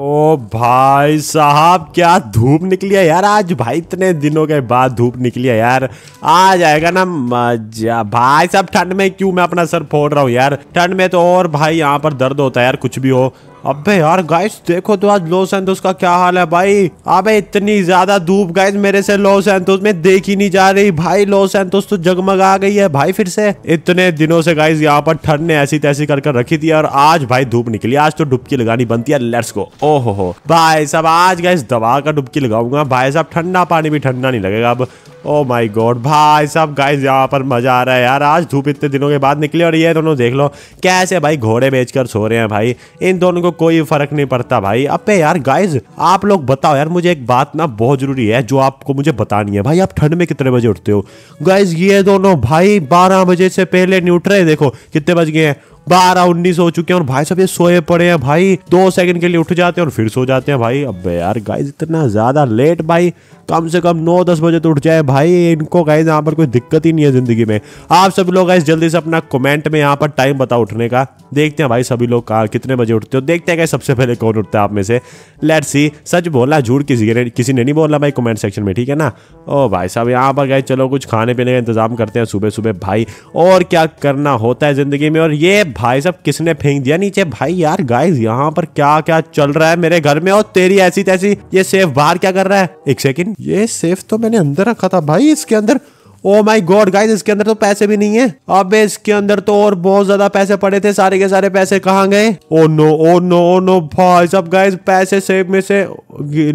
ओ भाई साहब क्या धूप निकली है यार आज भाई इतने दिनों के बाद धूप निकली है यार आ जाएगा ना मजा भाई साहब ठंड में क्यों मैं अपना सर फोड़ रहा हूँ यार ठंड में तो और भाई यहाँ पर दर्द होता है यार कुछ भी हो अबे यार गाइस देखो तो आज लॉस एंथोस का क्या हाल है भाई अबे इतनी ज्यादा धूप गाइस मेरे से लॉस एंथोस में देख ही नहीं जा रही भाई लॉस एंथोस तो जगमगा गई है भाई फिर से इतने दिनों से गाइस यहाँ पर ठंड ने ऐसी तैसी कर कर रखी थी और आज भाई धूप निकली आज तो डुबकी लगानी बनती है लेट्स को ओहो भाई साहब आज गाइस दबा का डुबकी लगाऊंगा भाई साहब ठंडा पानी भी ठंडा नहीं लगेगा अब ओ माय गॉड भाई साहब गाइस यहाँ पर मजा आ रहा है यार आज धूप इतने दिनों के बाद निकले और ये दोनों देख लो कैसे भाई घोड़े बेचकर सो रहे हैं भाई इन दोनों को कोई फर्क नहीं पड़ता भाई अब पे यार गाइस आप लोग बताओ यार मुझे एक बात ना बहुत जरूरी है जो आपको मुझे बतानी है भाई आप ठंड में कितने बजे उठते हो गाइज ये दोनों भाई बारह बजे से पहले न्यूट्रे रहे देखो कितने बज गए हैं बारह उन्नीस हो चुके हैं और भाई साहब ये सोए पड़े हैं भाई दो सेकंड के लिए उठ जाते हैं और फिर सो जाते हैं भाई अब यार गाइज इतना ज्यादा लेट भाई कम से कम नौ दस बजे तो उठ जाए भाई इनको गाइज यहाँ पर कोई दिक्कत ही नहीं है जिंदगी में आप सभी लोग गाइज जल्दी से अपना कमेंट में यहाँ पर टाइम बताओ उठने का देखते हैं भाई सभी लोग कहाँ कितने बजे उठते हो देखते हैं गाइज सबसे पहले कौन उठता है आप में से लेट सी सच बोला झूठ किसी ने किसी ने नहीं बोला भाई कमेंट सेक्शन में ठीक है ना ओ भाई साहब यहाँ पर गाइज चलो कुछ खाने पीने का इंतजाम करते हैं सुबह सुबह भाई और क्या करना होता है जिंदगी में और ये भाई साहब किसने फेंक दिया नीचे भाई यार गाइस यहाँ पर क्या क्या चल रहा है मेरे घर में और तेरी ऐसी तैसी ये सेफ बाहर क्या कर रहा है एक सेकेंड ये सेफ तो मैंने अंदर रखा था भाई इसके अंदर ओ माय गॉड गाइस इसके अंदर तो पैसे भी नहीं है अब इसके अंदर तो और बहुत ज्यादा पैसे पड़े थे सारे के सारे पैसे कहाँ गए oh no oh no oh no भाई सब गाइस पैसे सेब में से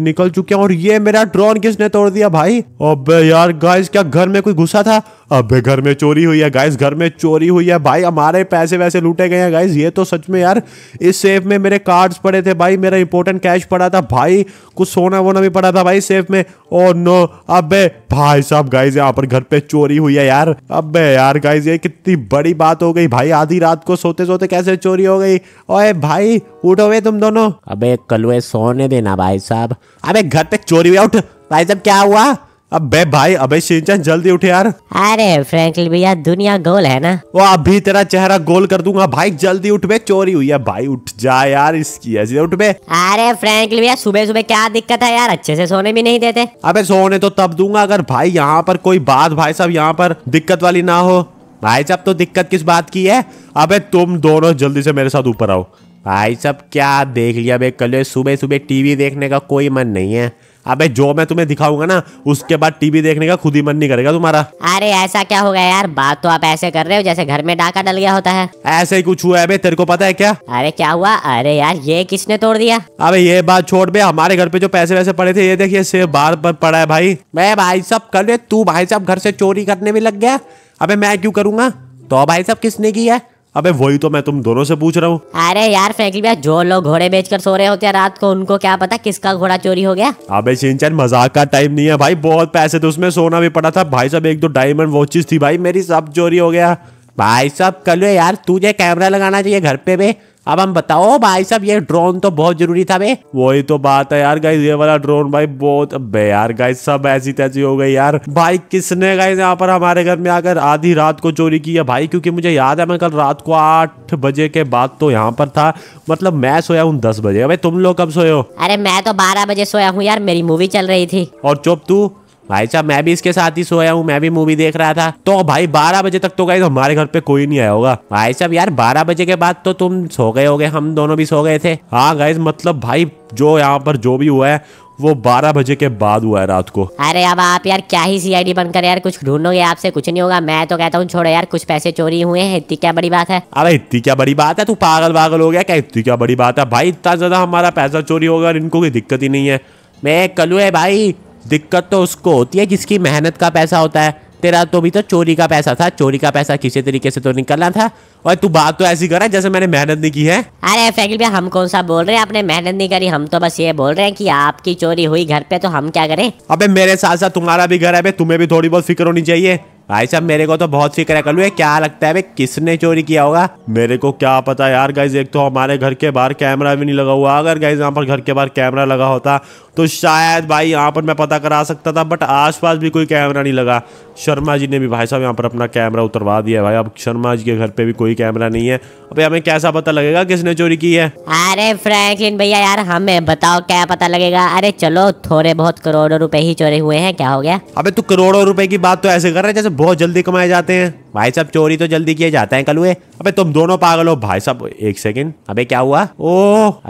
निकल चुके हैं और ये मेरा ड्रोन किसने तोड़ दिया भाई अबे यार गाइस क्या घर में कोई घुसा था अबे घर में चोरी हुई है गाइस घर में चोरी हुई है भाई हमारे पैसे वैसे लूटे गए हैं गाइस ये तो सच में यार इस सेफ में मेरे कार्ड्स पड़े थे भाई मेरा इंपॉर्टेंट कैश पड़ा था भाई कुछ सोना वोना भी पड़ा था भाई सेफ में ओ oh नो अबे भाई साहब गाइज यहाँ पर घर पे चोरी हुई है यार अब यार गाइज ये कितनी बड़ी बात हो गई भाई आधी रात को सोते सोते कैसे चोरी हो गई ओए भाई उठो वे तुम दोनों अबे कलुए सोने देना भाई साहब अबे घर पे चोरी हुई उठ भाई साहब क्या हुआ अबे भाई अबे सिंचन जल्दी उठ यार अरे फ्रैंकल भैया दुनिया गोल है ना वो अभी तेरा चेहरा गोल कर दूंगा भाई जल्दी उठ बे चोरी हुई है भाई उठ जा यार इसकी ऐसे उठ बे अरे फ्रैंकल भैया सुबह सुबह क्या दिक्कत है यार अच्छे से सोने भी नहीं देते अबे सोने तो तब दूंगा अगर भाई यहाँ पर कोई बात भाई साहब यहाँ पर दिक्कत वाली ना हो भाई साहब तो दिक्कत किस बात की है अबे तुम दोनों जल्दी से मेरे साथ ऊपर आओ भाई साहब क्या देख लिया बे कल सुबह सुबह टीवी देखने का कोई मन नहीं है अबे जो मैं तुम्हें दिखाऊंगा ना उसके बाद टीवी देखने का खुद ही मन नहीं करेगा तुम्हारा अरे ऐसा क्या हो गया यार बात तो आप ऐसे कर रहे हो जैसे घर में डाका डल गया होता है ऐसे ही कुछ हुआ है बे तेरे को पता है क्या अरे क्या हुआ अरे यार ये किसने तोड़ दिया अबे ये बात छोड़ बे हमारे घर पे जो पैसे वैसे पड़े थे ये देखिए सिर्फ बार पर पड़ा है भाई मैं भाई साहब कर तू भाई साहब घर से चोरी करने में लग गया अबे मैं क्यों करूंगा तो भाई साहब किसने की है अबे वही तो मैं तुम दोनों से पूछ रहा हूँ अरे यार फेंकली भैया जो लोग घोड़े बेचकर सो रहे होते हैं रात को उनको क्या पता किसका घोड़ा चोरी हो गया अबे चिंचन मजाक का टाइम नहीं है भाई बहुत पैसे थे उसमें सोना भी पड़ा था भाई साहब एक दो डायमंड वॉचेस थी भाई मेरी सब चोरी हो गया भाई साहब कल यार तुझे कैमरा लगाना चाहिए घर पे भी अब हम बताओ भाई साहब ये ड्रोन तो बहुत जरूरी था भाई वही तो बात है यार गाइस ये वाला ड्रोन भाई बहुत बे यार गाइस सब ऐसी तैसी हो गई यार भाई किसने गाइस यहाँ पर हमारे घर में आकर आधी रात को चोरी की है भाई क्योंकि मुझे याद है मैं कल रात को आठ बजे के बाद तो यहाँ पर था मतलब मैं सोया हूँ दस बजे भाई तुम लोग कब सोए हो अरे मैं तो बारह बजे सोया हूँ यार मेरी मूवी चल रही थी और चुप तू भाई साहब मैं भी इसके साथ ही सोया हूँ मैं भी मूवी देख रहा था तो भाई बारह बजे तक तो गए हमारे घर पे कोई नहीं आया होगा भाई साहब यार बारह बजे के बाद तो तुम सो गए हो हम दोनों भी सो गए थे हाँ गए मतलब भाई जो यहाँ पर जो भी हुआ है वो 12 बजे के बाद हुआ है रात को अरे अब आप यार क्या ही डी बनकर यार कुछ ढूंढोगे आपसे कुछ नहीं होगा मैं तो कहता हूँ छोड़ो यार कुछ पैसे चोरी हुए हैं इतनी क्या बड़ी बात है अरे इतनी क्या बड़ी बात है तू पागल पागल हो गया क्या इतनी क्या बड़ी बात है भाई इतना ज्यादा हमारा पैसा चोरी होगा और इनको कोई दिक्कत ही नहीं है मैं कलू है भाई दिक्कत तो उसको होती है जिसकी मेहनत का पैसा होता है तेरा तो भी तो चोरी का पैसा था चोरी का पैसा किसी तरीके से तो निकलना था और तू बात तो ऐसी कर रहा है जैसे मैंने मेहनत नहीं की है अरे फैकिल भैया हम कौन सा बोल रहे हैं आपने मेहनत नहीं करी हम तो बस ये बोल रहे हैं कि आपकी चोरी हुई घर पे तो हम क्या करें अबे मेरे साथ साथ तुम्हारा भी घर है तुम्हें भी थोड़ी बहुत फिक्र होनी चाहिए भाई साहब मेरे को तो बहुत फिक्र है कलू क्या लगता है भाई किसने चोरी किया होगा मेरे को क्या पता यार गाइज एक तो हमारे घर के बाहर कैमरा भी नहीं लगा हुआ अगर गाइज यहाँ पर घर के बाहर कैमरा लगा होता तो शायद भाई यहाँ पर मैं पता करा सकता था बट आसपास भी कोई कैमरा नहीं लगा शर्मा जी ने भी भाई साहब यहाँ पर अपना कैमरा उतरवा दिया भाई अब शर्मा जी के घर पे भी कोई कैमरा नहीं है अबे हमें कैसा पता लगेगा किसने चोरी की है अरे फ्रैंकलिन भैया यार हमें बताओ क्या पता लगेगा अरे चलो थोड़े बहुत करोड़ों रुपए ही चोरी हुए हैं क्या हो गया अबे तू करोड़ों रुपए की बात तो ऐसे कर रहे जैसे बहुत जल्दी कमाए जाते हैं भाई साहब चोरी तो जल्दी किए जाते हैं कलुए अबे तुम दोनों पागल हो भाई साहब एक सेकंड अबे क्या हुआ ओ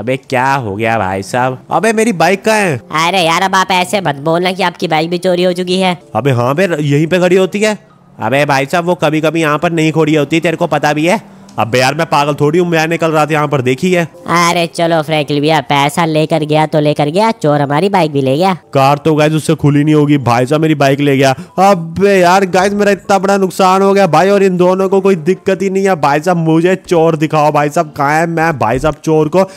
अबे क्या हो गया भाई साहब अबे मेरी बाइक का है अरे यार अब आप ऐसे मत बोलना कि आपकी बाइक भी चोरी हो चुकी है अबे हाँ बे यहीं पे खड़ी होती है अबे भाई साहब वो कभी कभी यहाँ पर नहीं खोड़ी होती तेरे को पता भी है अब यार मैं पागल थोड़ी हूँ मैंने कल रात यहाँ पर देखी है अरे चलो फ्रैंकल भैया पैसा लेकर गया तो लेकर गया चोर हमारी बाइक भी ले गया कार तो गाइज उससे खुली नहीं होगी भाई साहब मेरी बाइक ले गया अब यार गाइज मेरा इतना बड़ा नुकसान हो गया भाई और इन दोनों को कोई दिक्कत ही नहीं है भाई साहब मुझे चोर दिखाओ भाई साहब कहा है मैं भाई साहब चोर को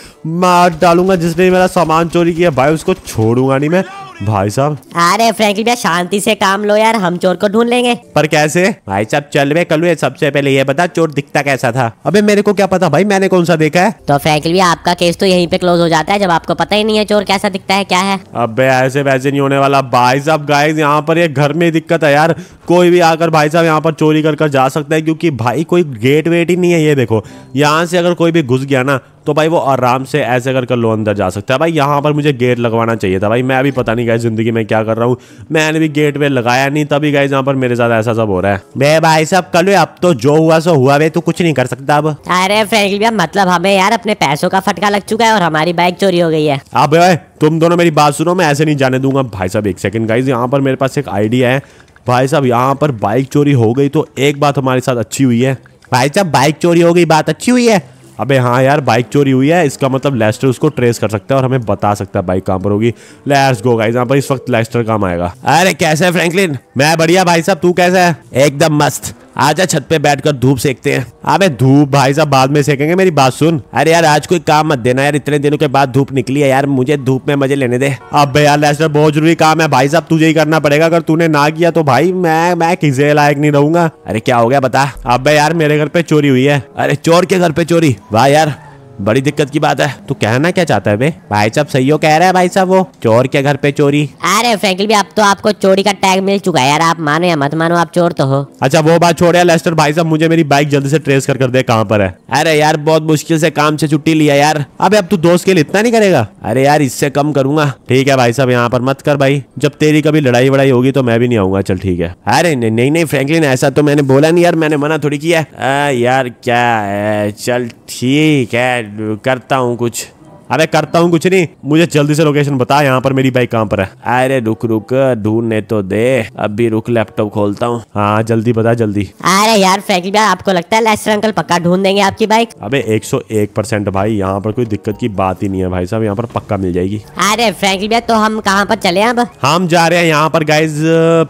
मार डालूंगा जिसने मेरा सामान चोरी किया भाई उसको छोड़ूंगा नहीं मैं भाई साहब अरे फ्रेंकली भैया शांति से काम लो यार हम चोर को ढूंढ लेंगे पर कैसे भाई साहब चल रहे कल सबसे पहले ये बता चोर दिखता कैसा था अबे मेरे को क्या पता भाई मैंने कौन सा देखा है तो फ्रेंकली भैया आपका केस तो यहीं पे क्लोज हो जाता है जब आपको पता ही नहीं है चोर कैसा दिखता है क्या है अब ऐसे वैसे नहीं होने वाला भाई साहब गाइज यहाँ पर ये घर में दिक्कत है यार कोई भी आकर भाई साहब यहाँ पर चोरी कर कर जा सकता है क्योंकि भाई कोई गेट वेट ही नहीं है ये देखो यहाँ से अगर कोई भी घुस गया ना तो भाई वो आराम से ऐसे कर लो अंदर जा सकता है भाई यहाँ पर मुझे गेट लगवाना चाहिए था भाई मैं अभी पता नहीं गाइज ज़िंदगी में क्या कर रहा हूँ मैंने भी गेट वे लगाया नहीं तभी गए यहाँ पर मेरे साथ ऐसा सब हो रहा है बे भाई साहब कल अब तो जो हुआ सो हुआ वे तो कुछ नहीं कर सकता अब अरे फ्रेंड भैया मतलब हमें यार अपने पैसों का फटका लग चुका है और हमारी बाइक चोरी हो गई है अब तुम दोनों मेरी बात सुनो मैं ऐसे नहीं जाने दूंगा भाई साहब एक सेकंड गाइज यहाँ पर मेरे पास एक आइडिया है भाई साहब यहाँ पर बाइक चोरी हो गई तो एक बात हमारे साथ अच्छी हुई है भाई साहब बाइक चोरी हो गई बात अच्छी हुई है अबे हाँ यार बाइक चोरी हुई है इसका मतलब लेस्टर उसको ट्रेस कर सकता है और हमें बता सकता है बाइक कहाँ पर होगी लेट्स गो गाइस यहाँ पर इस वक्त लेस्टर काम आएगा अरे कैसे फ्रैंकलिन मैं बढ़िया भाई साहब तू कैसे है एकदम मस्त आजा छत पे बैठकर धूप सेकते हैं अबे धूप भाई साहब बाद में सेकेंगे मेरी बात सुन अरे यार आज कोई काम मत देना यार इतने दिनों के बाद धूप निकली है यार मुझे धूप में मजे लेने दे अब यार लेस्टर बहुत जरूरी काम है भाई साहब तुझे ही करना पड़ेगा अगर तूने ना किया तो भाई मैं मैं किसी लायक नहीं रहूंगा अरे क्या हो गया बता अब यार मेरे घर पे चोरी हुई है अरे चोर के घर पे चोरी वाह यार बड़ी दिक्कत की बात है तू कहना क्या चाहता है बे भाई साहब सही हो कह रहा है भाई साहब वो चोर के घर पे चोरी अरे फ्रेंकली भी अब तो आपको चोरी का टैग मिल चुका है यार आप मानो या मत मानो आप चोर तो हो अच्छा वो बात छोड़ यार लेस्टर भाई साहब मुझे मेरी बाइक जल्दी से ट्रेस कर कर दे कहाँ पर है अरे यार बहुत मुश्किल से काम से छुट्टी लिया यार अब अब तू दोस्त के लिए इतना नहीं करेगा अरे यार इससे कम करूंगा ठीक है भाई साहब यहाँ पर मत कर भाई जब तेरी कभी लड़ाई वड़ाई होगी तो मैं भी नहीं आऊंगा चल ठीक है अरे नहीं नहीं फ्रेंकलिन ऐसा तो मैंने बोला नहीं यार मैंने मना थोड़ी किया यार क्या है चल ठीक है करता हूँ कुछ अरे करता हूँ कुछ नहीं मुझे जल्दी से लोकेशन बता यहाँ पर मेरी बाइक कहाँ पर है अरे रुक रुक ढूंढने तो दे अभी रुक लैपटॉप खोलता हूँ हाँ जल्दी बता जल्दी अरे यार फ्रेंकली आपको लगता है लेस्टर अंकल पक्का ढूंढ देंगे आपकी बाइक अबे 101 परसेंट भाई यहाँ पर कोई दिक्कत की बात ही नहीं है भाई साहब यहाँ पर पक्का मिल जाएगी अरे फ्रेंकली तो हम कहाँ पर चले अब हम जा रहे हैं यहाँ पर गाइज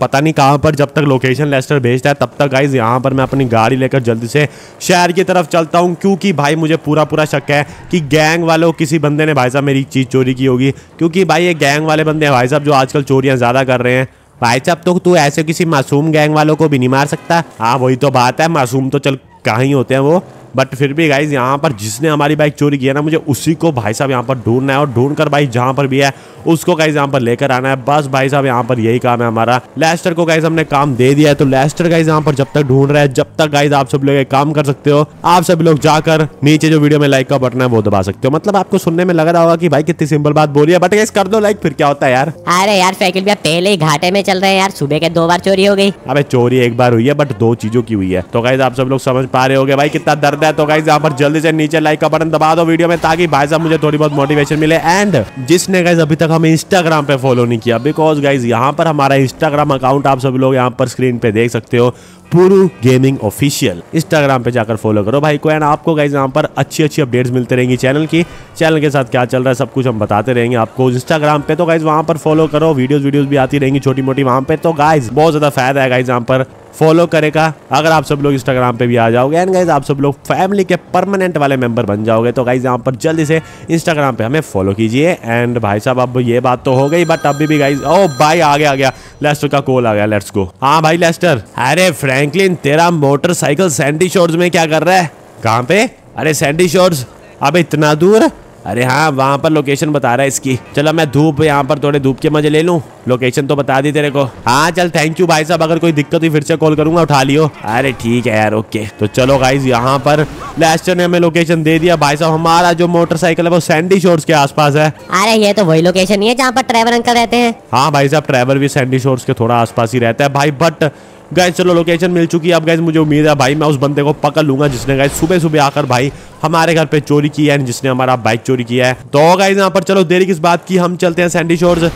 पता नहीं कहाँ पर जब तक लोकेशन लेस्टर भेजता है तब तक गाइज यहाँ पर मैं अपनी गाड़ी लेकर जल्दी से शहर की तरफ चलता हूँ क्यूँकी भाई मुझे पूरा पूरा शक है की गैंग वालों किसी बंद बंदे ने भाई साहब मेरी चीज़ चोरी की होगी क्योंकि भाई ये गैंग वाले बंदे हैं भाई साहब जो आजकल चोरियाँ ज़्यादा कर रहे हैं भाई साहब तो तू ऐसे किसी मासूम गैंग वालों को भी नहीं मार सकता हाँ वही तो बात है मासूम तो चल कहाँ ही होते हैं वो बट फिर भी गाइज यहाँ पर जिसने हमारी बाइक चोरी किया ना मुझे उसी को भाई साहब यहाँ पर ढूंढना है और ढूंढ कर भाई जहाँ पर भी है उसको गाइज यहाँ पर लेकर आना है बस भाई साहब यहाँ पर यही काम है हमारा लेस्टर को गाइज हमने काम दे दिया है तो लेस्टर गाइज यहाँ पर जब तक ढूंढ रहा है जब तक गाइज आप सब लोग एक काम कर सकते हो आप सभी लोग जाकर नीचे जो वीडियो में लाइक का बटन है वो दबा सकते हो मतलब आपको सुनने में लग रहा होगा की भाई कितनी सिंपल बात बोली है बट गाइज कर दो लाइक फिर क्या होता है यार अरे यार साइकिल भैया पहले ही घाटे में चल रहे हैं यार सुबह के दो बार चोरी हो गई अरे चोरी एक बार हुई है बट दो चीजों की हुई है तो गाइज आप सब लोग समझ पा रहे हो भाई कितना दर्द करता है तो गाइज यहाँ पर जल्दी से नीचे लाइक का बटन दबा दो वीडियो में ताकि भाई साहब मुझे थोड़ी बहुत मोटिवेशन मिले एंड जिसने गाइज अभी तक हमें इंस्टाग्राम पे फॉलो नहीं किया बिकॉज गाइज यहाँ पर हमारा इंस्टाग्राम अकाउंट आप सभी लोग यहाँ पर स्क्रीन पे देख सकते हो पुरु गेमिंग ऑफिशियल इंस्टाग्राम पे जाकर फॉलो करो भाई को एंड आपको गाइज यहाँ पर अच्छी अच्छी अपडेट्स मिलते रहेंगी चैनल की चैनल के साथ क्या चल रहा है सब कुछ हम बताते रहेंगे आपको इंस्टाग्राम पे तो गाइज वहाँ पर फॉलो करो वीडियोज वीडियोज भी आती रहेंगी छोटी मोटी वहाँ पे तो गाइज बहुत ज्यादा फायदा है गाइज यहाँ पर फॉलो करेगा अगर आप सब लोग इंस्टाग्राम पे भी आ जाओगे एंड गाइज आप सब लोग फैमिली के परमानेंट वाले मेंबर बन जाओगे तो गाइज यहाँ पर जल्दी से इंस्टाग्राम पे हमें फॉलो कीजिए एंड भाई साहब अब ये बात तो हो गई बट अभी भी गाइज ओ भाई आ गया आ गया लेस्टर का कॉल आ गया लेट्स गो हाँ भाई लेस्टर अरे फ्रेंड फ्रैंकलिन तेरा मोटरसाइकिल सैंडी शोर्स में क्या कर रहा है कहाँ पे अरे सैंडी शोर्स अब इतना दूर अरे हाँ वहाँ पर लोकेशन बता रहा है इसकी चलो मैं धूप यहाँ पर थोड़े धूप के मजे ले लूँ लोकेशन तो बता दी तेरे को हाँ चल थैंक यू भाई साहब अगर कोई दिक्कत हुई फिर से कॉल करूंगा उठा लियो अरे ठीक है यार ओके तो चलो गाइज यहाँ पर लास्ट ने हमें लोकेशन दे दिया भाई साहब हमारा जो मोटरसाइकिल है वो सैंडी शोर्स के आसपास है अरे ये तो वही लोकेशन ही है जहाँ पर ट्रेवल अंकल रहते हैं हाँ भाई साहब ट्रेवल भी सैंडी शोर्स के थोड़ा आसपास ही रहता है भाई बट गाय चलो लोकेशन मिल चुकी है अब गाय मुझे उम्मीद है भाई मैं उस बंदे को पकड़ लूंगा जिसने गाय सुबह सुबह आकर भाई हमारे घर पे चोरी की है जिसने हमारा बाइक चोरी किया है तो गाइज यहाँ पर चलो देरी किस बात की हम चलते हैं सैंडी शोर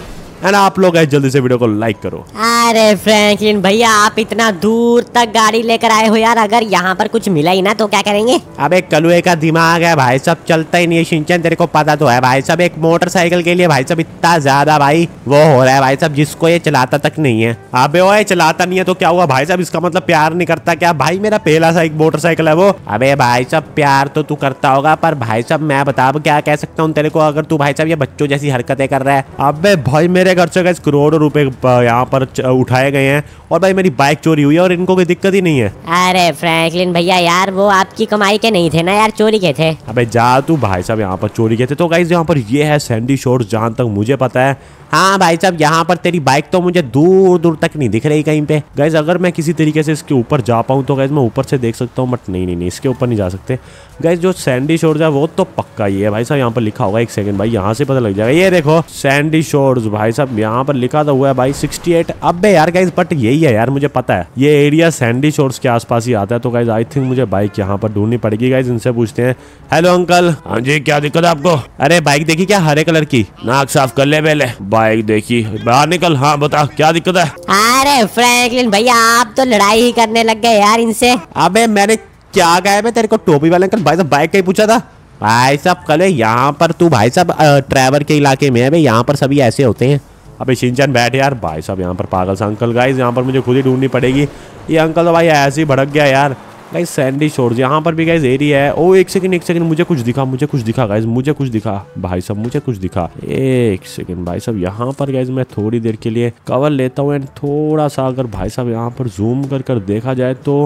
एंड आप लोग जल्दी से वीडियो को लाइक करो अरे फ्रैंकलिन भैया आप इतना दूर तक गाड़ी लेकर आए हो यार अगर यहाँ पर कुछ मिला ही ना तो क्या करेंगे अबे कलुए का दिमाग है भाई सब चलता ही नहीं है सिंचन तेरे को पता तो है भाई सब एक मोटरसाइकिल के लिए भाई सब इतना ज्यादा भाई वो हो रहा है भाई सब जिसको ये चलाता तक नहीं है अब ये चलाता नहीं है तो क्या हुआ भाई साहब इसका मतलब प्यार नहीं करता क्या भाई मेरा पहला सा एक मोटरसाइकिल है वो अब भाई साहब प्यार तो तू करता होगा पर भाई साहब मैं बता क्या कह सकता हूँ तेरे को अगर तू भाई साहब ये बच्चों जैसी हरकतें कर रहा है अब भाई मेरे मेरे घर से गैस करोड़ों रुपए यहाँ पर उठाए गए हैं और भाई मेरी बाइक चोरी हुई है और इनको कोई दिक्कत ही नहीं है अरे फ्रैंकलिन भैया यार वो आपकी कमाई के नहीं थे ना यार चोरी के थे अबे जा तू भाई साहब यहाँ पर चोरी के थे तो गाइज यहाँ पर ये है सैंडी शोर जहाँ तक मुझे पता है हाँ भाई साहब यहाँ पर तेरी बाइक तो मुझे दूर दूर तक नहीं दिख रही कहीं पे गैस अगर मैं किसी तरीके से इसके ऊपर जा पाऊँ तो गैस मैं ऊपर से देख सकता हूँ बट नहीं नहीं नहीं इसके ऊपर नहीं जा सकते गाइज जो सैंडी शोर्स है वो तो पक्का ही है भाई साहब यहाँ पर लिखा होगा एक सेकंड भाई यहाँ से पता लग जाएगा ये देखो सैंडी शोर्स भाई साहब यहाँ पर लिखा तो हुआ है भाई 68 अबे यार गाइज बट यही है यार मुझे पता है ये एरिया सैंडी शोर्स के आसपास ही आता है तो गाइज आई थिंक मुझे बाइक यहाँ पर ढूंढनी पड़ेगी गाइज इनसे पूछते हैं हेलो अंकल हाँ जी क्या दिक्कत है आपको अरे बाइक देखी क्या हरे कलर की नाक साफ कर ले पहले बाइक देखी बाहर निकल हाँ बता क्या दिक्कत है अरे फ्रैंकलिन भैया आप तो लड़ाई ही करने लग गए यार इनसे अबे मैंने क्या गायब है तेरे को टोपी वाले अंकल भाई साहब बाइक का ही पूछा था भाई साहब कल यहाँ पर तू भाई साहब ट्रैवर के इलाके में है भाई यहाँ पर सभी ऐसे होते हैं अबे शिनचन बैठ यार भाई साहब यहाँ पर पागल सा अंकल गाइज यहाँ पर मुझे खुद ही ढूंढनी पड़ेगी ये अंकल तो भाई ऐसे ही भड़क गया यार गाइज सैंडी शोर्स यहाँ पर भी गाइज एरिया है ओ एक सेकंड एक सेकंड मुझे कुछ दिखा मुझे कुछ दिखा गाइज मुझे कुछ दिखा भाई साहब मुझे कुछ दिखा एक सेकंड भाई साहब यहाँ पर गाइज मैं थोड़ी देर के लिए कवर लेता हूँ एंड थोड़ा सा अगर भाई साहब यहाँ पर जूम कर कर देखा जाए तो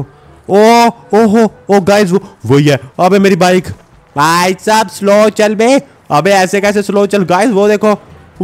ओ हो ओ गाइस वो वही है अबे मेरी बाइक भाई साहब स्लो चल बे अबे ऐसे कैसे स्लो चल गाइस वो देखो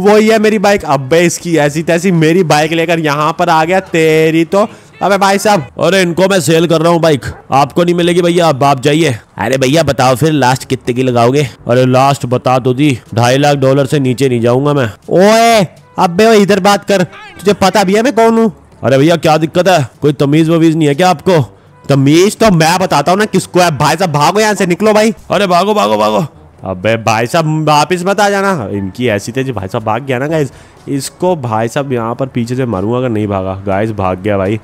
वही है मेरी बाइक अबे इसकी ऐसी तैसी मेरी बाइक लेकर यहाँ पर आ गया तेरी तो अबे भाई साहब अरे इनको मैं सेल कर रहा हूँ बाइक आपको नहीं मिलेगी भैया अब आप जाइए अरे भैया बताओ फिर लास्ट कितने की लगाओगे अरे लास्ट बता दो तो दी ढाई लाख डॉलर से नीचे नहीं जाऊंगा मैं ओए अबे इधर बात कर तुझे पता भी है मैं कौन हूँ अरे भैया क्या दिक्कत है कोई तमीज वमीज नहीं है क्या आपको तो मीश तो मैं बताता हूँ ना किसको है भाई साहब भागो यहाँ से निकलो भाई अरे भागो भागो भागो अबे भाई साहब वापिस मत आ जाना इनकी ऐसी थी भाई साहब भाग गया ना गाइस इसको भाई साहब यहाँ पर पीछे से मारूंगा अगर नहीं भागा गाइस भाग गया भाई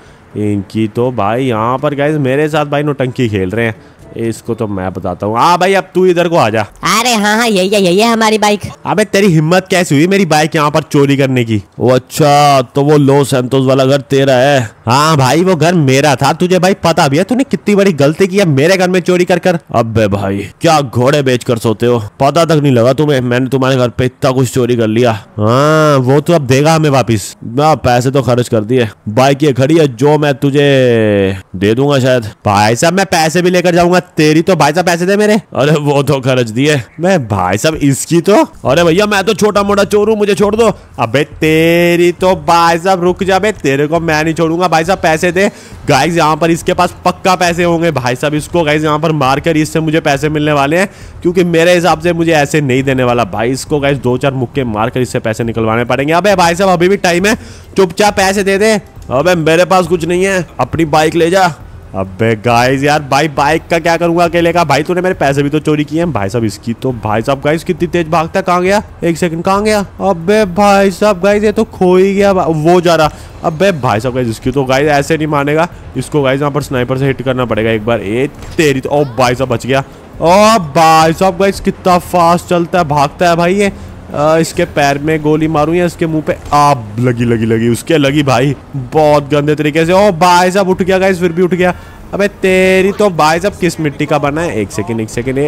इनकी तो भाई यहाँ पर गाइस मेरे साथ भाई नोटंकी खेल रहे हैं इसको तो मैं बताता हूँ हाँ भाई अब तू इधर को आ जा अरे हाँ हाँ यही है यही है हमारी बाइक अबे तेरी हिम्मत कैसे हुई मेरी बाइक यहाँ पर चोरी करने की वो अच्छा तो वो लो संतोष वाला घर तेरा है हाँ भाई वो घर मेरा था तुझे भाई पता भी है तूने कितनी बड़ी गलती की है मेरे घर में चोरी कर कर अब भाई क्या घोड़े बेच कर सोते हो पता तक नहीं लगा तुम्हें मैंने तुम्हारे घर पे इतना कुछ चोरी कर लिया हाँ वो तो अब देगा हमें वापिस पैसे तो खर्च कर दिए बाइक ये खड़ी है जो मैं तुझे दे दूंगा शायद भाई साहब मैं पैसे भी लेकर जाऊंगा तेरी तो भाई साहब पैसे दे मेरे अरे वो तो खर्च दिए मैं भाई साहब इसकी तो अरे भैया मैं तो छोटा मोटा चोर हूँ मुझे छोड़ दो अबे तेरी तो भाई साहब रुक जा बे तेरे को मैं नहीं छोड़ूंगा भाई साहब पैसे दे गाइज यहाँ पर इसके पास पक्का पैसे होंगे भाई साहब इसको गाइज यहाँ पर मार कर इससे मुझे पैसे मिलने वाले हैं क्योंकि मेरे हिसाब से मुझे ऐसे नहीं देने वाला भाई इसको गाइज दो चार मुक्के मार कर इससे पैसे निकलवाने पड़ेंगे अबे भाई साहब अभी भी टाइम है चुपचाप पैसे दे दे अबे मेरे पास कुछ नहीं है अपनी बाइक ले जा अबे गाइस यार भाई बाइक का क्या करूंगा अकेले का भाई तूने मेरे पैसे भी तो चोरी किए हैं भाई साहब इसकी तो भाई साहब गाइस कितनी तेज भागता कहाँ गया एक सेकंड कहाँ गया अबे भाई साहब गाइस ये तो खो ही गया वो जा रहा अबे भाई साहब गाइस इसकी तो गाइस ऐसे नहीं मानेगा इसको गाइस यहाँ पर स्नाइपर से हिट करना पड़ेगा एक बार ए तेरी तो ओ भाई साहब बच गया ओ भाई साहब गाइस कितना फास्ट चलता है भागता है भाई ये इसके पैर में गोली मारूं या इसके मुंह पे आप लगी लगी लगी उसके लगी भाई बहुत गंदे तरीके से ओ भाई साहब उठ गया गाइस फिर भी उठ गया अबे तेरी तो भाई साहब किस मिट्टी का बना है एक सेकंड एक सेकंड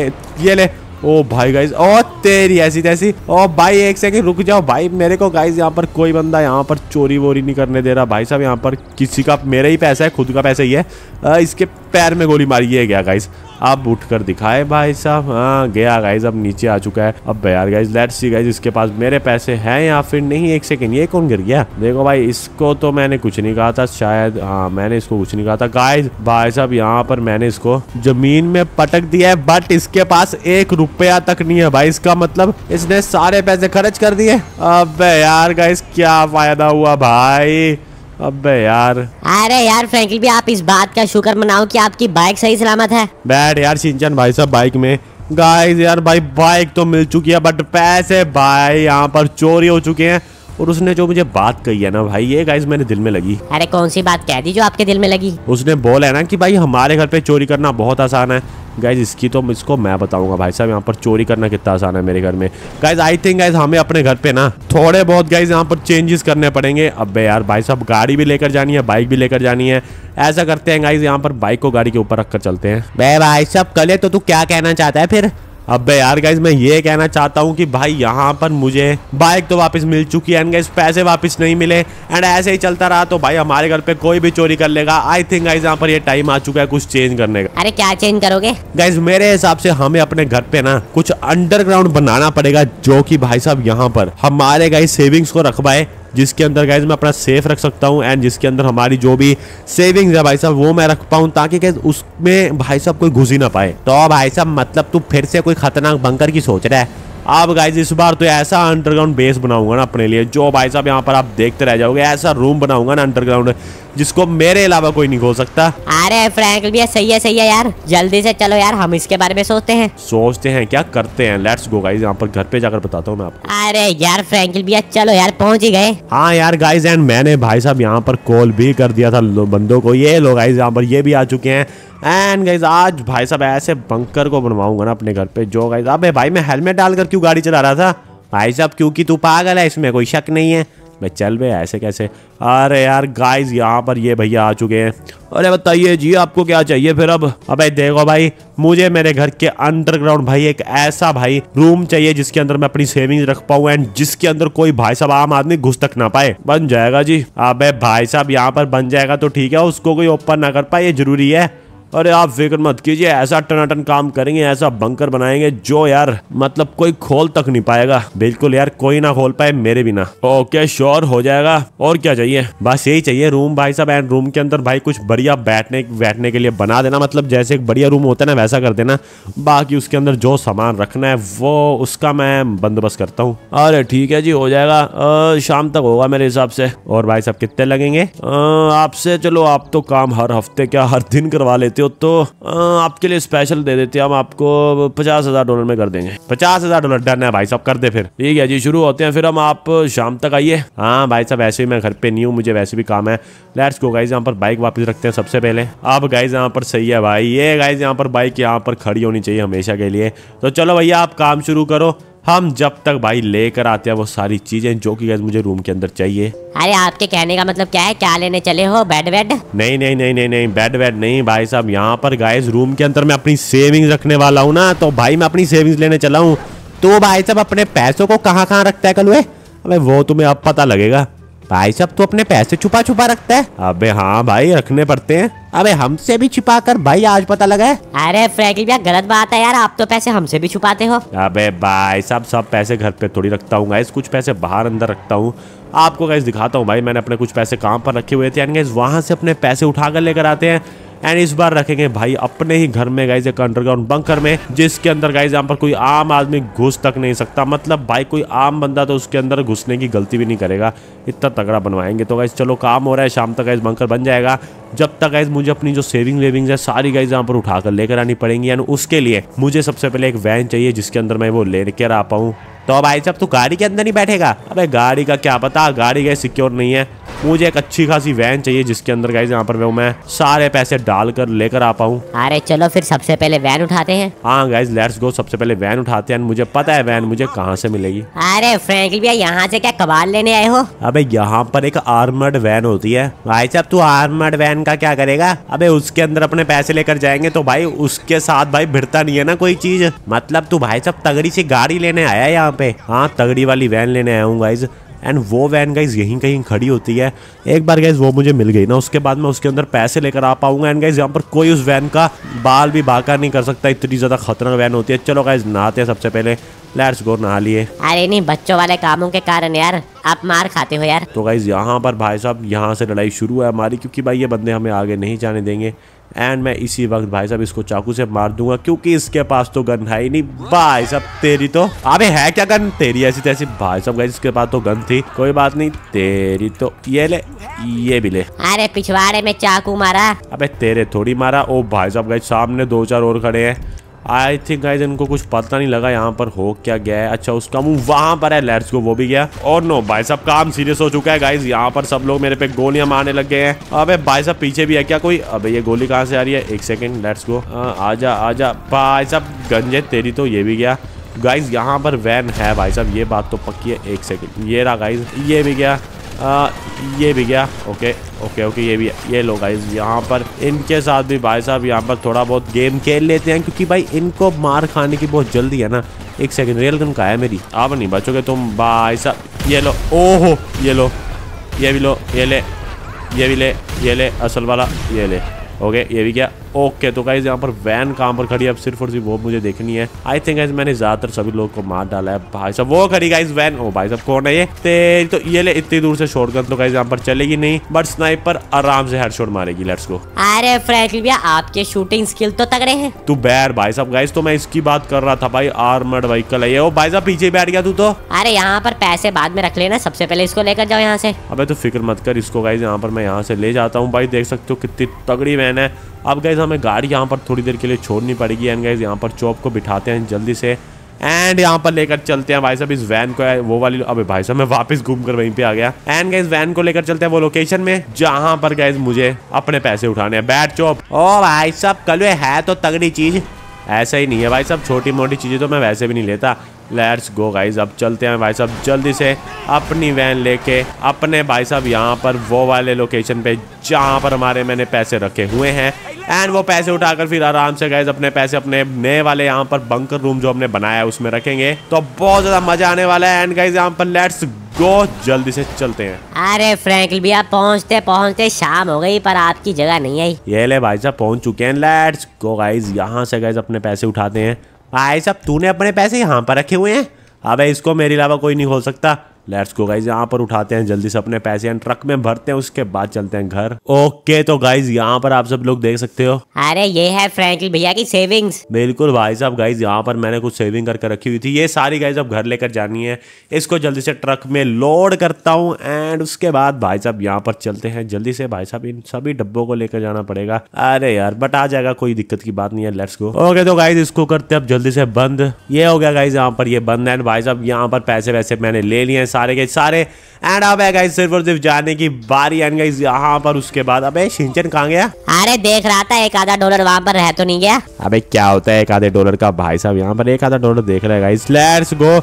ये ले ओ भाई गाइज ओ तेरी ऐसी तैसी ओ भाई एक सेकंड रुक जाओ भाई मेरे को गाइज यहाँ पर कोई बंदा यहाँ पर चोरी वोरी नहीं करने दे रहा भाई साहब यहाँ पर किसी का मेरा ही पैसा है खुद का पैसा ही है इसके पैर में गोली मारी है गया गाइज आप उठ कर दिखाए भाई साहब हाँ गया गाइज अब नीचे आ चुका है अब यार गाइज लेट सी गाइज इसके पास मेरे पैसे हैं या फिर नहीं एक सेकेंड ये कौन गिर गया देखो भाई इसको तो मैंने कुछ नहीं कहा था शायद हाँ मैंने इसको कुछ नहीं कहा था गाइज भाई साहब यहाँ पर मैंने इसको जमीन में पटक दिया है बट इसके पास एक रुपया तक नहीं है भाई इसका मतलब इसने सारे पैसे खर्च कर दिए अब यार गाइज क्या फायदा हुआ भाई अबे यार अरे यार फ्रेंकली भी आप इस बात का शुक्र मनाओ कि आपकी बाइक सही सलामत है बैठ यार सिंचन भाई साहब बाइक में गाइस यार भाई बाइक तो मिल चुकी है बट पैसे भाई यहाँ पर चोरी हो चुके हैं और उसने जो मुझे बात कही है ना भाई ये गाइज मेरे दिल में लगी अरे कौन सी बात कह दी जो आपके दिल में लगी उसने बोला है ना कि भाई हमारे घर पे चोरी करना बहुत आसान है गाइज इसकी तो इसको मैं बताऊंगा भाई साहब यहाँ पर चोरी करना कितना आसान है मेरे घर में गाइज आई थिंक गाइज हमें अपने घर पे ना थोड़े बहुत गाइज यहाँ पर चेंजेस करने पड़ेंगे अब यार भाई साहब गाड़ी भी लेकर जानी है बाइक भी लेकर जानी है ऐसा करते हैं गाइज यहाँ पर बाइक को गाड़ी के ऊपर रख कर चलते हैं भाई साहब कले तो तू क्या कहना चाहता है फिर अब यार गाइज मैं ये कहना चाहता हूँ कि भाई यहाँ पर मुझे बाइक तो वापस मिल चुकी है एंड गाइज पैसे वापस नहीं मिले एंड ऐसे ही चलता रहा तो भाई हमारे घर पे कोई भी चोरी कर लेगा आई थिंक गाइज यहाँ पर ये टाइम आ चुका है कुछ चेंज करने का अरे क्या चेंज करोगे गाइज मेरे हिसाब से हमें अपने घर पे ना कुछ अंडरग्राउंड बनाना पड़ेगा जो की भाई साहब यहाँ पर हमारे गाइज सेविंग्स को रखवाए जिसके अंदर गैज मैं अपना सेफ रख सकता हूँ एंड जिसके अंदर हमारी जो भी सेविंग्स है भाई साहब वो मैं रख पाऊँ ताकि उसमें भाई साहब कोई घुस ही ना पाए तो भाई साहब मतलब तू फिर से कोई खतरनाक बंकर की सोच रहा है अब गाइज इस बार तो ऐसा अंडरग्राउंड बेस बनाऊंगा ना अपने लिए जो भाई साहब यहाँ पर आप देखते रह जाओगे ऐसा रूम बनाऊंगा ना अंडरग्राउंड जिसको मेरे अलावा कोई नहीं खोल सकता अरे फ्रैंक सही है सही है यार जल्दी से चलो यार हम इसके बारे में सोचते हैं सोचते हैं क्या करते हैं लेट्स गो गाइस यहाँ पर घर पे जाकर बताता हूँ मैं आपको अरे यार फ्रैंकल चलो यार पहुँच ही गए हाँ यार गाइज एंड मैंने भाई साहब यहाँ पर कॉल भी कर दिया था बंदो को ये लोग गाइज यहाँ पर ये भी आ चुके हैं एंड गाइज आज भाई साहब ऐसे बंकर को बनवाऊंगा ना अपने घर पे जो गाइज अब भाई मैं हेलमेट डालकर क्यों गाड़ी चला रहा था भाई साहब क्योंकि तू पागल है इसमें कोई शक नहीं है मैं चल बे ऐसे कैसे अरे यार गाइस यहाँ पर ये भैया आ चुके हैं अरे बताइए जी आपको क्या चाहिए फिर अब अबे देखो भाई मुझे मेरे घर के अंडरग्राउंड भाई एक ऐसा भाई रूम चाहिए जिसके अंदर मैं अपनी सेविंग्स रख पाऊँ एंड जिसके अंदर कोई भाई साहब आम आदमी घुस तक ना पाए बन जाएगा जी अब भाई साहब यहाँ पर बन जाएगा तो ठीक है उसको कोई ओपन ना कर पाए ये जरूरी है अरे आप फिक्र मत कीजिए ऐसा टनाटन काम करेंगे ऐसा बंकर बनाएंगे जो यार मतलब कोई खोल तक नहीं पाएगा बिल्कुल यार कोई ना खोल पाए मेरे बिना ओके श्योर हो जाएगा और क्या चाहिए बस यही चाहिए रूम भाई साहब एंड रूम के अंदर भाई कुछ बढ़िया बैठने बैठने के लिए बना देना मतलब जैसे एक बढ़िया रूम होता है ना वैसा कर देना बाकी उसके अंदर जो सामान रखना है वो उसका मैं बंदोबस्त करता हूँ अरे ठीक है जी हो जाएगा शाम तक होगा मेरे हिसाब से और भाई साहब कितने लगेंगे आपसे चलो आप तो काम हर हफ्ते क्या हर दिन करवा लेते हो हो तो आपके लिए स्पेशल दे देते हम आपको पचास हजार डॉलर में कर देंगे पचास हजार डॉलर डन है भाई साहब कर दे फिर ठीक है जी शुरू होते हैं फिर हम आप शाम तक आइए हाँ भाई साहब ऐसे ही मैं घर पे नहीं हूँ मुझे वैसे भी काम है लेट्स गो गाइज यहाँ पर बाइक वापस रखते हैं सबसे पहले आप गाइज यहाँ पर सही है भाई ये गाइज यहाँ पर बाइक यहाँ पर खड़ी होनी चाहिए हमेशा के लिए तो चलो भैया आप काम शुरू करो हम जब तक भाई लेकर आते हैं वो सारी चीजें जो कि गैस मुझे रूम के अंदर चाहिए अरे आपके कहने का मतलब क्या है क्या लेने चले हो बेड वेड नहीं नहीं नहीं नहीं नहीं बेड वेड नहीं भाई साहब यहाँ पर गाइस रूम के अंदर मैं अपनी सेविंग रखने वाला हूँ ना तो भाई मैं अपनी सेविंग लेने चला हूँ तो भाई साहब अपने पैसों को कहाँ कहाँ रखता है कल वे वो तुम्हें अब पता लगेगा भाई सब तो अपने पैसे छुपा छुपा रखता है अबे हाँ भाई रखने पड़ते हैं अबे हमसे भी छुपा कर भाई आज पता लगा है अरे फ्रैंकलिन भैया गलत बात है यार आप तो पैसे हमसे भी छुपाते हो अबे भाई सब सब पैसे घर पे थोड़ी रखता हूँ गाइस कुछ पैसे बाहर अंदर रखता हूँ आपको गाइस दिखाता हूँ भाई मैंने अपने कुछ पैसे काम पर रखे हुए थे वहाँ से अपने पैसे उठा कर लेकर आते हैं एंड इस बार रखेंगे भाई अपने ही घर में गाइज एक अंडरग्राउंड बंकर में जिसके अंदर गाइज यहाँ पर कोई आम आदमी घुस तक नहीं सकता मतलब भाई कोई आम बंदा तो उसके अंदर घुसने की गलती भी नहीं करेगा इतना तगड़ा बनवाएंगे तो गाइज चलो काम हो रहा है शाम तक गाइज बंकर बन जाएगा जब तक गाइज मुझे अपनी जो सेविंग वेविंग है सारी गाइज यहाँ पर उठाकर लेकर आनी पड़ेंगी एंड उसके लिए मुझे सबसे पहले एक वैन चाहिए जिसके अंदर मैं वो लेकर आ पाऊँ तो भाई साहब तू गाड़ी के अंदर नहीं बैठेगा अबे गाड़ी का क्या पता गाड़ी गई सिक्योर नहीं है मुझे एक अच्छी खासी वैन चाहिए जिसके अंदर गाइज यहाँ पर मैं सारे पैसे डालकर लेकर आ पाऊँ अरे चलो फिर सबसे पहले वैन उठाते हैं हाँ गाइज लेट्स गो सबसे पहले वैन उठाते हैं मुझे पता है वैन मुझे कहाँ से मिलेगी अरे फ्रेंक भैया यहाँ से क्या कबाल लेने आए हो अबे यहाँ पर एक आर्मर्ड वैन होती है भाई साहब तू आर्मर्ड वैन का क्या करेगा अबे उसके अंदर अपने पैसे लेकर जाएंगे तो भाई उसके साथ भाई भिड़ता नहीं है ना कोई चीज मतलब तू भाई साहब तगड़ी सी गाड़ी लेने आया यहाँ पे हाँ तगड़ी वाली वैन लेने आया हूँ गाइज एंड वो वैन गाइज यहीं कहीं खड़ी होती है एक बार गाइज वो मुझे मिल गई ना उसके बाद मैं उसके अंदर पैसे लेकर आ पाऊंगा एंड गाइज यहाँ पर कोई उस वैन का बाल भी बाका नहीं कर सकता इतनी ज़्यादा खतरनाक वैन होती है चलो गाइज नहाते हैं सबसे पहले लेट्स गो नहा लिए अरे नहीं बच्चों वाले कामों के कारण यार आप मार खाते हो यार तो गाइज यहाँ पर भाई साहब यहाँ से लड़ाई शुरू है हमारी क्योंकि भाई ये बंदे हमें आगे नहीं जाने देंगे एंड मैं इसी वक्त भाई साहब इसको चाकू से मार दूंगा क्योंकि इसके पास तो गन है ही नहीं भाई साहब तेरी तो अबे है क्या गन तेरी ऐसी तैसी भाई साहब गई इसके पास तो गन थी कोई बात नहीं तेरी तो ये ले ये भी ले अरे पिछवाड़े में चाकू मारा अबे तेरे थोड़ी मारा ओ भाई साहब गए सामने दो चार और खड़े हैं आई थिंक गाइज इनको कुछ पता नहीं लगा यहाँ पर हो क्या गया है अच्छा उसका मुंह वहां पर है लेट्स को वो भी गया और नो भाई साहब काम सीरियस हो चुका है गाइज यहाँ पर सब लोग मेरे पे गोलियां मारने लग गए हैं अबे भाई साहब पीछे भी है क्या कोई अबे ये गोली कहाँ से आ रही है एक सेकेंड लेट्स गो आ जा भाई साहब गंजे तेरी तो ये भी गया गाइज यहाँ पर वैन है भाई साहब ये बात तो पक्की है एक सेकेंड ये रहा गाइज ये भी गया आ, ये भी गया ओके ओके ओके ये भी ये लोग गाइज यहाँ पर इनके साथ भी भाई साहब यहाँ पर थोड़ा बहुत गेम खेल लेते हैं क्योंकि भाई इनको मार खाने की बहुत जल्दी है ना एक सेकेंड रेल गन का है मेरी आप नहीं बचोगे तुम भाई साहब ये लो ओहो ये लो ये भी लो ये ले ये भी ले ये ले असल वाला ये ले ओके ये भी क्या ओके तो गाइज यहाँ पर वैन कहाँ पर खड़ी है अब सिर्फ और सिर्फ वो मुझे देखनी है आई थिंक गाइज मैंने ज्यादातर सभी लोगों को मार डाला है भाई साहब वो खड़ी गाइज वैन ओ भाई साहब कौन है ये तेरी तो ये ले इतनी दूर से शॉर्ट तो गाइज यहाँ पर चलेगी नहीं बट स्नाइपर आराम से हेडशॉट मारेगी लेट्स को अरे भैया आपके शूटिंग स्किल तो तगड़े हैं तू बैर भाई साहब गाइज तो मैं इसकी बात कर रहा था भाई आर्मर्ड व्हीकल है ये वो oh, भाई साहब पीछे बैठ गया तू तो अरे यहाँ पर पैसे बाद में रख लेना सबसे पहले इसको लेकर जाओ यहाँ से अबे तो फिक्र मत कर इसको गाइज यहाँ पर मैं यहाँ से ले जाता हूँ भाई देख सकते हो कितनी तगड़ी वैन है अब गैज़ हमें गाड़ी यहाँ पर थोड़ी देर के लिए छोड़नी पड़ेगी एंड गैज़ यहाँ पर चौप को बिठाते हैं जल्दी से एंड यहाँ पर लेकर चलते हैं भाई साहब इस वैन को वो वाली अबे भाई साहब मैं वापस घूम कर वहीं पे आ गया एंड गाइज वैन को लेकर चलते हैं वो लोकेशन में जहाँ पर गाइज मुझे अपने पैसे उठाने हैं बैट चौप ओ भाई साहब वे है तो तगड़ी चीज़ ऐसा ही नहीं है भाई साहब छोटी मोटी चीज़ें तो मैं वैसे भी नहीं लेता लेट्स गो गाइज अब चलते हैं भाई साहब जल्दी से अपनी वैन लेके अपने भाई साहब यहाँ पर वो वाले लोकेशन पे जहाँ पर हमारे मैंने पैसे रखे हुए हैं एंड वो पैसे उठाकर फिर आराम से गए अपने पैसे अपने नए वाले यहाँ पर बंकर रूम जो हमने बनाया है उसमें रखेंगे तो बहुत ज्यादा मजा आने वाला है एंड गाइज यहाँ पर लेट्स गो जल्दी से चलते हैं अरे भी आप पहुंचते पहुंचते शाम हो गई पर आपकी जगह नहीं आई ये ले भाई साहब पहुंच चुके हैं लेट्स गो गाइज यहाँ से गाइज अपने पैसे उठाते हैं भाई साहब तूने अपने पैसे यहाँ पर रखे हुए हैं अबे इसको मेरे अलावा कोई नहीं खोल सकता लेट्स को गाइज यहाँ पर उठाते हैं जल्दी से अपने पैसे एंड ट्रक में भरते हैं उसके बाद चलते हैं घर ओके तो गाइज यहाँ पर आप सब लोग देख सकते हो अरे ये है फ्रैंकलिन भैया की सेविंग्स बिल्कुल भाई साहब गाइज यहाँ पर मैंने कुछ सेविंग करके रखी हुई थी ये सारी गाइज अब घर लेकर जानी है इसको जल्दी से ट्रक में लोड करता हूँ एंड उसके बाद भाई साहब यहाँ पर चलते हैं जल्दी से भाई साहब इन सभी डब्बों को लेकर जाना पड़ेगा अरे यार बट आ जाएगा कोई दिक्कत की बात नहीं है लेट्स गो ओके तो गाइज इसको करते अब जल्दी से बंद ये हो गया गाइज यहाँ पर ये बंद एंड भाई साहब यहाँ पर पैसे वैसे मैंने ले लिए सारे के सारे एंड अब है गाइस सिर्फ और सिर्फ जाने की बारी एंड गाइस यहाँ पर उसके बाद अबे सिंचन कहाँ गया अरे देख रहा था एक आधा डॉलर वहाँ पर रह तो नहीं गया अबे क्या होता है एक आधे डॉलर का भाई साहब यहाँ पर एक आधा डॉलर देख रहे गाइस लेट्स गो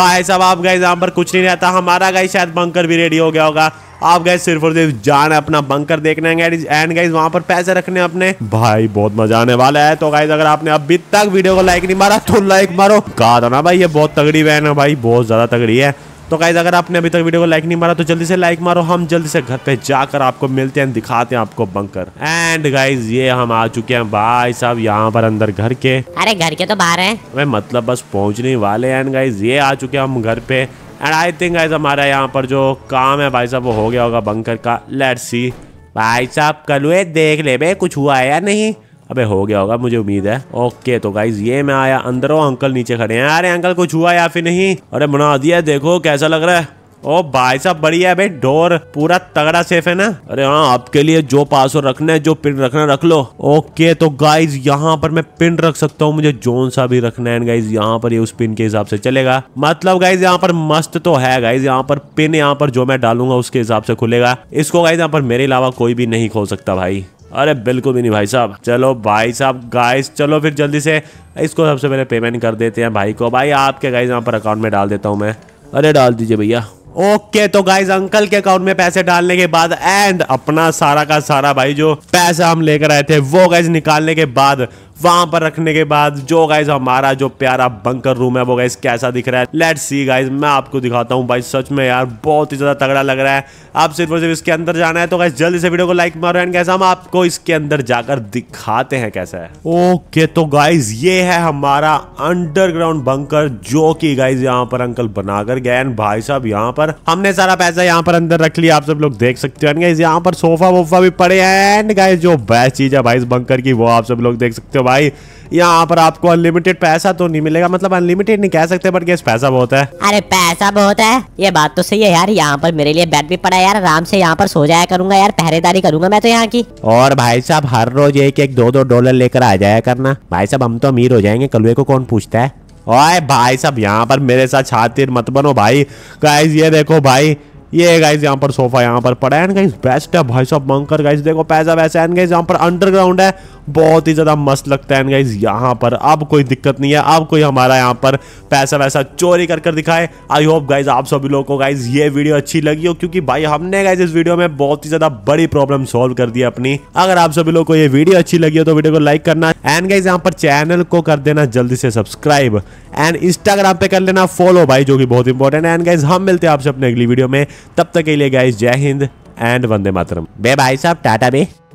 भाई साहब आप गए यहाँ पर कुछ नहीं रहता हमारा गाइस शायद बंकर भी रेडी हो गया होगा आप गए सिर्फ और सिर्फ जाना अपना बंकर देखने एंड गाइज वहाँ पर पैसे रखने अपने भाई बहुत मजा आने वाला है तो गाइज अगर आपने अभी तक वीडियो को लाइक नहीं मारा तो लाइक मारो कहा था ना भाई ये बहुत तगड़ी वैन है भाई बहुत ज्यादा तगड़ी है तो गाइज अगर आपने अभी तक वीडियो को लाइक नहीं मारा तो जल्दी से लाइक मारो हम जल्दी से घर पे जाकर आपको मिलते हैं दिखाते हैं आपको बंकर एंड गाइज ये हम आ चुके हैं भाई साहब यहाँ पर अंदर घर के अरे घर के तो बाहर है मैं मतलब बस पहुँचने वाले एंड गाइज ये आ चुके हैं हम घर पे एंड आई थिंक गाइज हमारा यहाँ पर जो काम है भाई साहब वो हो गया होगा बंकर का लेट सी भाई साहब कल देख ले कुछ हुआ है या नहीं अबे हो गया होगा मुझे उम्मीद है ओके तो गाइज ये मैं आया अंदर हो अंकल नीचे खड़े हैं अरे अंकल कुछ हुआ या फिर नहीं अरे बना दिया देखो कैसा लग रहा है ओ भाई साहब बढ़िया है भाई डोर पूरा तगड़ा सेफ है ना अरे हाँ आपके लिए जो पासवर्ड रखना है जो पिन रखना रख लो ओके तो गाइज यहाँ पर मैं पिन रख सकता हूँ मुझे जोन सा भी रखना है गाइज यहाँ पर ये यह उस पिन के हिसाब से चलेगा मतलब गाइज यहाँ पर मस्त तो है गाइज यहाँ पर पिन यहाँ पर जो मैं डालूंगा उसके हिसाब से खुलेगा इसको गाइज यहाँ पर मेरे अलावा कोई भी नहीं खोल सकता भाई अरे बिल्कुल भी नहीं भाई साहब चलो भाई साहब गाइस चलो फिर जल्दी से इसको सबसे पहले पेमेंट कर देते हैं भाई को भाई आपके गाइस यहाँ पर अकाउंट में डाल देता हूँ मैं अरे डाल दीजिए भैया ओके okay, तो गाइज अंकल के अकाउंट में पैसे डालने के बाद एंड अपना सारा का सारा भाई जो पैसा हम लेकर आए थे वो गाइज निकालने के बाद वहां पर रखने के बाद जो गाइज हमारा जो प्यारा बंकर रूम है वो गाइज कैसा दिख रहा है लेट सी गाइज मैं आपको दिखाता हूँ भाई सच में यार बहुत ही ज्यादा तगड़ा लग रहा है आप सिर्फ और सिर्फ इसके अंदर जाना है तो गाइज जल्दी से वीडियो को लाइक मारो एंड कैसा हम आपको इसके अंदर जाकर दिखाते हैं कैसा है ओके तो गाइज ये है हमारा अंडरग्राउंड बंकर जो की गाइज यहाँ पर अंकल बनाकर गए एंड भाई साहब यहाँ पर हमने सारा पैसा यहाँ पर अंदर रख लिया आप सब लोग देख सकते हो एंड गाइज यहाँ पर सोफा वोफा भी पड़े एंड गाइज जो बेस्ट चीज है भाई बंकर की वो आप सब लोग देख सकते हो भाई यहाँ पर आपको अनलिमिटेड पैसा तो नहीं मिलेगा मतलब अनलिमिटेड नहीं कह सकते बट गैस पैसा बहुत है अरे पैसा बहुत है ये बात तो सही है यार यहाँ पर मेरे लिए बेड भी पड़ा है यार आराम से यहाँ पर सो जाया करूंगा यार पहरेदारी करूंगा मैं तो यहाँ की और भाई साहब हर रोज एक एक दो दो डॉलर लेकर आ जाया करना भाई साहब हम तो अमीर हो जाएंगे कलुए को कौन पूछता है ओए भाई साहब यहाँ पर मेरे साथ छातिर मत बनो भाई गाइज ये देखो भाई ये गाइज यहाँ पर सोफा यहाँ पर पड़ा है गाइज बेस्ट है भाई साहब बंकर गाइज देखो पैसा वैसा है गाइज यहाँ पर अंडरग्राउंड है बहुत ही ज़्यादा मस्त लगता है गाइज यहाँ पर अब कोई दिक्कत नहीं है अब कोई हमारा यहाँ पर पैसा वैसा चोरी कर कर दिखाए आई होप गाइज आप सभी लोगों को गाइज ये वीडियो अच्छी लगी हो क्योंकि भाई हमने गाइज इस वीडियो में बहुत ही ज़्यादा बड़ी प्रॉब्लम सॉल्व कर दी अपनी अगर आप सभी लोग को ये वीडियो अच्छी लगी हो तो वीडियो को लाइक करना एंड गाइज यहाँ पर चैनल को कर देना जल्दी से सब्सक्राइब एंड इंस्टाग्राम पे कर लेना फॉलो भाई जो कि बहुत इंपॉर्टेंट है एंड गाइज हम मिलते हैं आपसे अपने अगली वीडियो में तब तक के लिए गाइज जय हिंद एंड वंदे मातरम बे भाई साहब टाटा बे